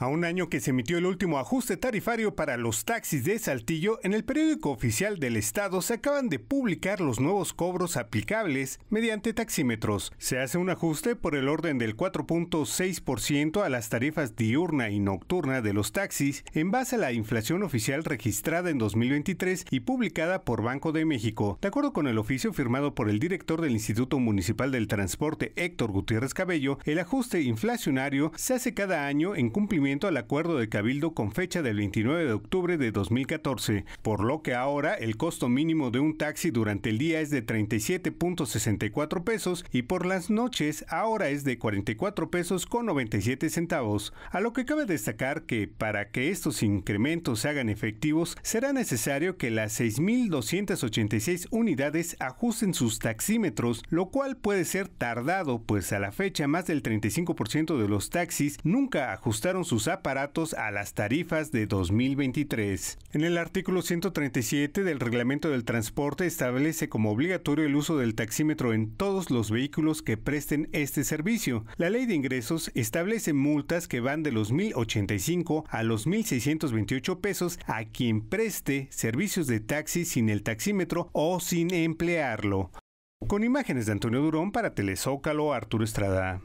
A un año que se emitió el último ajuste tarifario para los taxis de Saltillo, en el periódico oficial del Estado se acaban de publicar los nuevos cobros aplicables mediante taxímetros. Se hace un ajuste por el orden del 4.6% a las tarifas diurna y nocturna de los taxis en base a la inflación oficial registrada en 2023 y publicada por Banco de México. De acuerdo con el oficio firmado por el director del Instituto Municipal del Transporte, Héctor Gutiérrez Cabello, el ajuste inflacionario se hace cada año en cumplimiento al acuerdo de Cabildo con fecha del 29 de octubre de 2014, por lo que ahora el costo mínimo de un taxi durante el día es de 37.64 pesos y por las noches ahora es de 44 pesos con 97 centavos, a lo que cabe destacar que para que estos incrementos se hagan efectivos será necesario que las 6.286 unidades ajusten sus taxímetros, lo cual puede ser tardado, pues a la fecha más del 35% de los taxis nunca ajustaron sus aparatos a las tarifas de 2023. En el artículo 137 del Reglamento del Transporte establece como obligatorio el uso del taxímetro en todos los vehículos que presten este servicio. La Ley de Ingresos establece multas que van de los 1.085 a los 1.628 pesos a quien preste servicios de taxi sin el taxímetro o sin emplearlo. Con imágenes de Antonio Durón para Telezócalo, Arturo Estrada.